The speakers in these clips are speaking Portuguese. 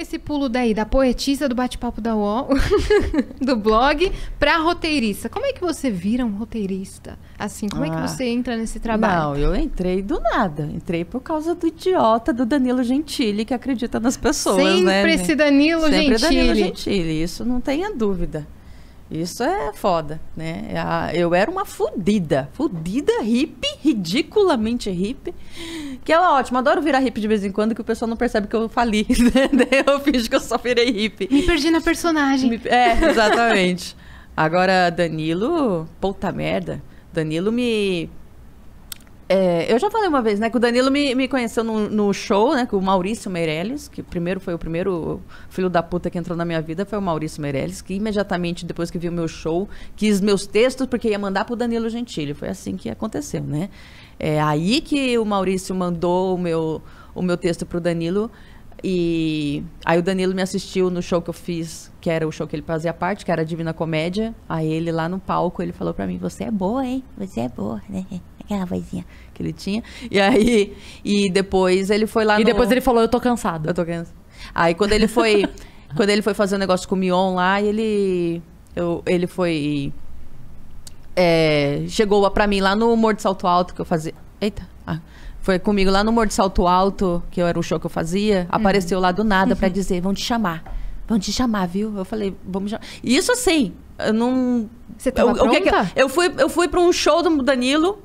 esse pulo daí da poetisa do bate-papo da UOL, do blog, para roteirista? Como é que você vira um roteirista? Assim, como ah, é que ah. você entra nesse trabalho? Não, eu entrei do nada. Entrei por causa do idiota do Danilo Gentili, que acredita nas pessoas, Sempre né? Sempre esse Danilo Sempre Gentili. Sempre Danilo Gentili, isso não tenha dúvida. Isso é foda, né? É eu era uma fudida, fudida hippie, ridiculamente hippie, que ela é ótima. Adoro virar hippie de vez em quando, que o pessoal não percebe que eu fali. eu fiz que eu só virei hippie. Me perdi na personagem. É, exatamente. Agora, Danilo, puta merda. Danilo me é, eu já falei uma vez, né, que o Danilo me, me conheceu no, no show, né, com o Maurício Meirelles, que primeiro foi o primeiro filho da puta que entrou na minha vida, foi o Maurício Meirelles, que imediatamente depois que viu meu show, quis meus textos porque ia mandar pro Danilo Gentili. Foi assim que aconteceu, né? É aí que o Maurício mandou o meu, o meu texto pro Danilo. E aí o Danilo me assistiu no show que eu fiz, que era o show que ele fazia parte, que era Divina Comédia. Aí ele lá no palco, ele falou para mim: "Você é boa, hein? Você é boa, né?" aquela é vozinha que ele tinha. E aí, e depois ele foi lá E no... depois ele falou, eu tô cansado. Eu tô cansado. Aí quando ele foi, quando ele foi fazer um negócio com o Mion lá, ele, eu, ele foi... É, chegou pra mim lá no Morro de Salto Alto que eu fazia... Eita, ah, foi comigo lá no Morro de Salto Alto, que eu, era um show que eu fazia. Uhum. Apareceu lá do nada uhum. pra dizer, vão te chamar. Vão te chamar, viu? Eu falei, vamos chamar. Isso assim, eu não. Você tava eu, pronta? Eu, eu, fui, eu fui para um show do Danilo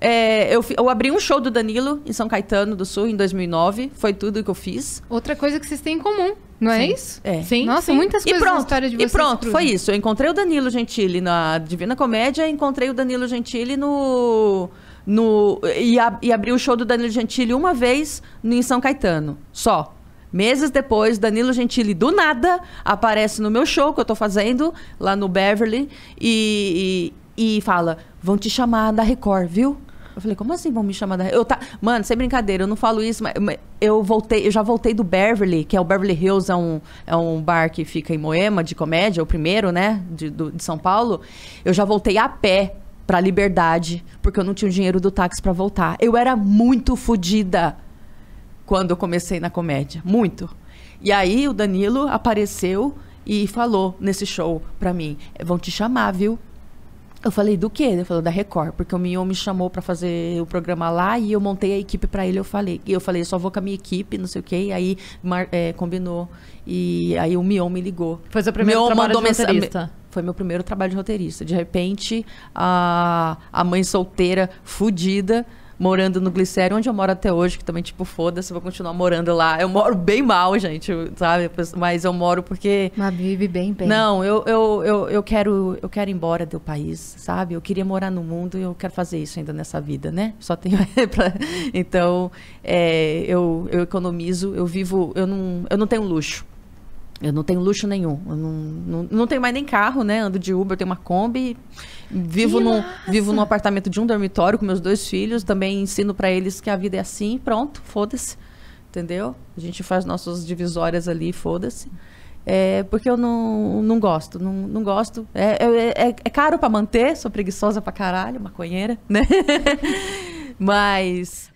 é, eu, eu, abri um show do Danilo em São Caetano do Sul em 2009. Foi tudo que eu fiz. Outra coisa que vocês têm em comum, não é sim. isso? É. Sim. Nossa, sim. muitas coisas e pronto, na história de vocês. E pronto, cruzam. foi isso. Eu encontrei o Danilo Gentili na Divina Comédia. Encontrei o Danilo Gentili no... no e, a, e abri o show do Danilo Gentili uma vez no, em São Caetano. Só. Meses depois, Danilo Gentili, do nada, aparece no meu show que eu tô fazendo, lá no Beverly, e, e, e fala: vão te chamar da Record, viu? Eu falei, como assim vão me chamar da. Eu tá... Mano, sem brincadeira, eu não falo isso, mas eu voltei, eu já voltei do Beverly, que é o Beverly Hills, é um, é um bar que fica em Moema, de comédia, o primeiro, né? De, do, de São Paulo. Eu já voltei a pé pra liberdade, porque eu não tinha o dinheiro do táxi para voltar. Eu era muito fodida quando eu comecei na comédia. Muito. E aí o Danilo apareceu e falou nesse show pra mim: vão te chamar, viu? Eu falei, do quê? Ele falou, da Record, porque o Mion me chamou para fazer o programa lá e eu montei a equipe para ele, eu falei. E eu falei, só vou com a minha equipe, não sei o quê, aí mar, é, combinou. E aí o Mion me ligou. Foi seu primeiro Mion trabalho mandou de roteirista? Foi meu primeiro trabalho de roteirista. De repente, a, a mãe solteira, fudida morando no Glicério, onde eu moro até hoje, que também, tipo, foda-se, vou continuar morando lá. Eu moro bem mal, gente, sabe? Mas eu moro porque. Mas vive bem, bem. Não, eu, eu, eu, eu, quero, eu quero ir embora do país, sabe? Eu queria morar no mundo e eu quero fazer isso ainda nessa vida, né? Só tenho. então, é, eu, eu economizo, eu vivo, eu não, eu não tenho luxo. Eu não tenho luxo nenhum. Eu não, não, não tenho mais nem carro, né? Ando de Uber, tenho uma Kombi. Vivo, num, vivo num apartamento de um dormitório com meus dois filhos. Também ensino para eles que a vida é assim. Pronto, foda-se. Entendeu? A gente faz nossas divisórias ali, foda-se. É, porque eu não, não gosto, não, não gosto. É, é, é, é caro para manter, sou preguiçosa pra caralho, maconheira, né? Mas.